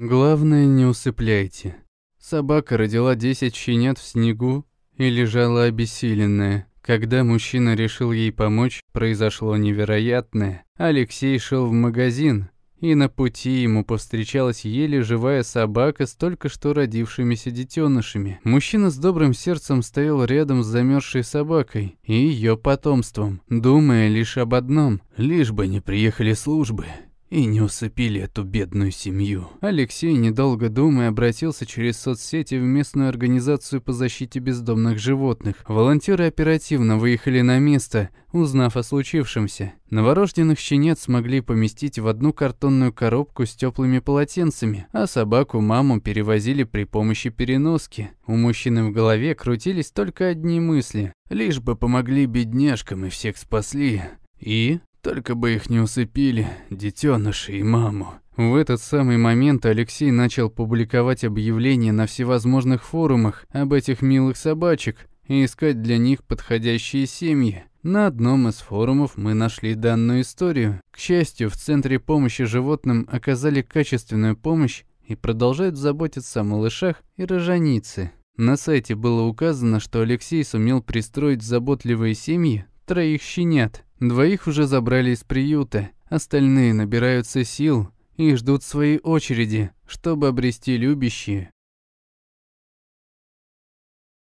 Главное, не усыпляйте. Собака родила 10 щенят в снегу и лежала обессиленная. Когда мужчина решил ей помочь, произошло невероятное. Алексей шел в магазин, и на пути ему повстречалась еле живая собака с только что родившимися детенышами. Мужчина с добрым сердцем стоял рядом с замерзшей собакой и ее потомством, думая лишь об одном – лишь бы не приехали службы и не усыпили эту бедную семью. Алексей, недолго думая, обратился через соцсети в местную организацию по защите бездомных животных. Волонтеры оперативно выехали на место, узнав о случившемся. Новорожденных щенят смогли поместить в одну картонную коробку с теплыми полотенцами, а собаку-маму перевозили при помощи переноски. У мужчины в голове крутились только одни мысли. Лишь бы помогли бедняжкам и всех спасли. И только бы их не усыпили, детеныши и маму. В этот самый момент Алексей начал публиковать объявления на всевозможных форумах об этих милых собачек и искать для них подходящие семьи. На одном из форумов мы нашли данную историю. К счастью, в Центре помощи животным оказали качественную помощь и продолжают заботиться о малышах и рожанице. На сайте было указано, что Алексей сумел пристроить заботливые семьи Троих щенят, двоих уже забрали из приюта, остальные набираются сил и ждут своей очереди, чтобы обрести любящие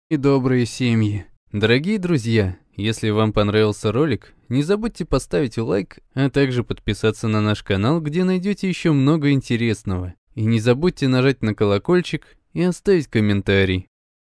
и добрые семьи. Дорогие друзья, если вам понравился ролик, не забудьте поставить лайк, а также подписаться на наш канал, где найдете еще много интересного. И не забудьте нажать на колокольчик и оставить комментарий.